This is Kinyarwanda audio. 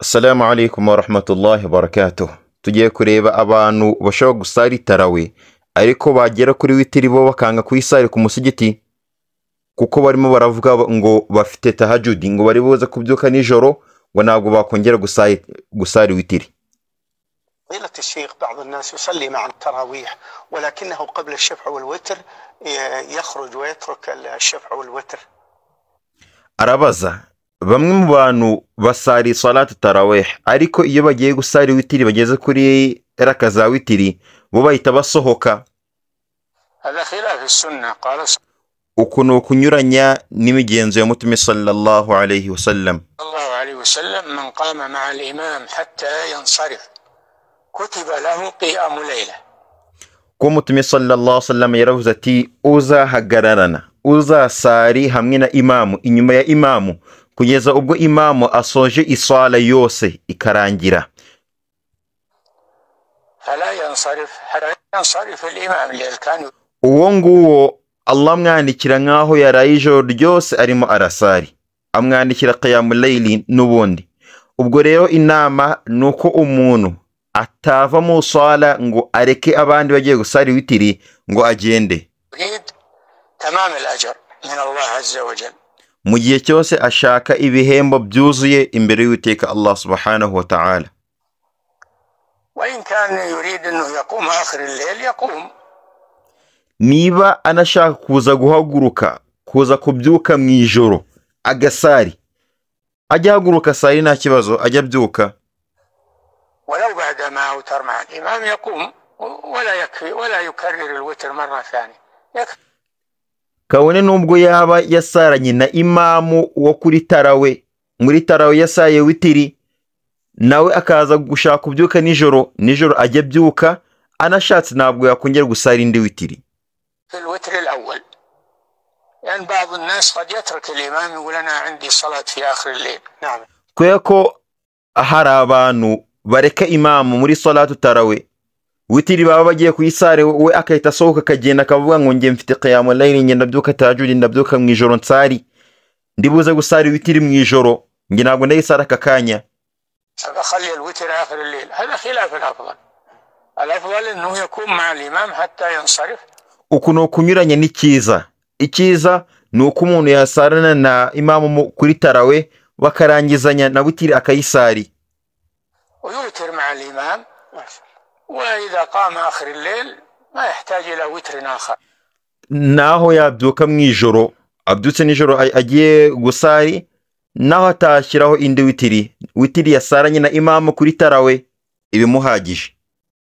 Assalamu alaikum warahmatullahi wabarakatuh tugiye kureba abantu bashobora gusara itarawe ariko bagera kuri witiri bo bakanga kuyisarira ku musigiti kuko barimo baravuga ngo bafite tahajudi ngo bari buze kubyuka nijoro ngo ntabwo bakongera gusara witiri فضيلة الشيخ بعض arabaza bamwe mu bantu basari salatu tarawih ariko iyo bagiye gusari witiri bageze kuri raka za witiri bo bahita basohoka uku ni ukunyuranya n'imigenzo ya mutumi sallallahu alayhi wa sallam ko mutumi sallallahu sallam yaravuze ati uzahagararana uzasari hamwe na imamu inyuma ya imamu kugeza ubwo imamu asoje iswara yose ikarangira uwo nguwo amwandikira nk'aho yaraye ijoro ryose arimo arasari amwandikira kayamurayiri n'ubundi ubwo rero inama ni uko umuntu atava mu swara ngo areke abandi bagiye gusara witiri ngo agende mu gihe cyose ashaka ibihembo byuzuye imbere y'uwiteka allah subhanahu wa ta'ala niba anashaka kuza guhaguruka kuza kubyuka mu ijoro agasari ajya ahaguruka sari nta kibazo ajya abyuka kabone n'ubwo yaba yasaranye na imamu wo kuri tarawe muri tarawe yasaye witiri nawe akaza gushaka kubyuka nijoro nijoro ajya abyuka anashatse ntabwo yakongera gusara indi witiri kubera ko hari abantu bareka imamu muri salatu tarawe witiri baba bagiye kuyisare we agahita asohoka akagenda akavuga ngo nge mfite kayamulayini nge ndabyuka tajuri ndabyuka mu ijoro nsari ndibuze gusara witiri mu ijoro nge ntabwo ndayisara aka kanya أخلي الوتر آخر uku ni ukunyuranye n'icyiza icyiza ni uko umuntu yasarana na imamu kuri tarawe bakarangizanya na witiri akayisari uyutira ma'al imam وإذا قام آخر الليل ما يحتاج إلى وتر آخر naho yabyuka mu ijoro abyutse nijoro agiye gusari naho atashyiraho indi witiri witiri yasaranye na imamu kuri tarawe ibimuhagije